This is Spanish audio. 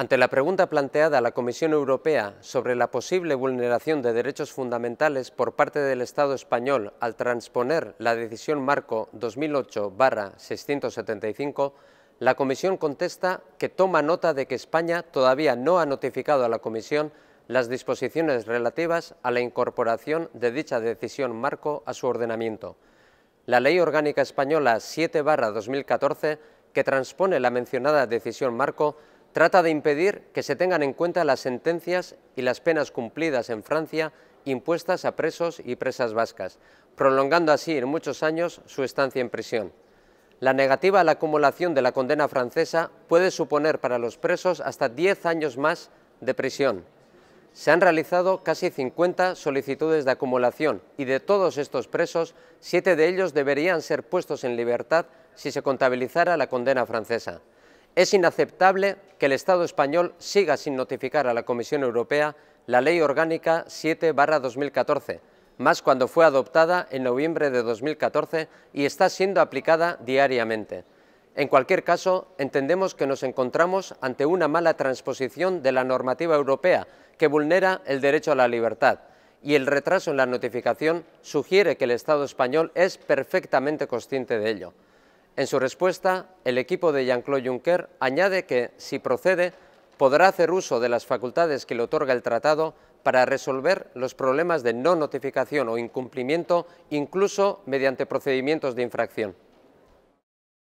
Ante la pregunta planteada a la Comisión Europea sobre la posible vulneración de derechos fundamentales por parte del Estado español al transponer la decisión marco 2008-675, la Comisión contesta que toma nota de que España todavía no ha notificado a la Comisión las disposiciones relativas a la incorporación de dicha decisión marco a su ordenamiento. La Ley Orgánica Española 7-2014, que transpone la mencionada decisión marco, trata de impedir que se tengan en cuenta las sentencias y las penas cumplidas en Francia impuestas a presos y presas vascas, prolongando así en muchos años su estancia en prisión. La negativa a la acumulación de la condena francesa puede suponer para los presos hasta 10 años más de prisión. Se han realizado casi 50 solicitudes de acumulación y de todos estos presos, siete de ellos deberían ser puestos en libertad si se contabilizara la condena francesa. Es inaceptable que el Estado español siga sin notificar a la Comisión Europea la Ley Orgánica 7-2014, más cuando fue adoptada en noviembre de 2014 y está siendo aplicada diariamente. En cualquier caso, entendemos que nos encontramos ante una mala transposición de la normativa europea que vulnera el derecho a la libertad y el retraso en la notificación sugiere que el Estado español es perfectamente consciente de ello. En su respuesta, el equipo de Jean-Claude Juncker añade que, si procede, podrá hacer uso de las facultades que le otorga el tratado para resolver los problemas de no notificación o incumplimiento, incluso mediante procedimientos de infracción.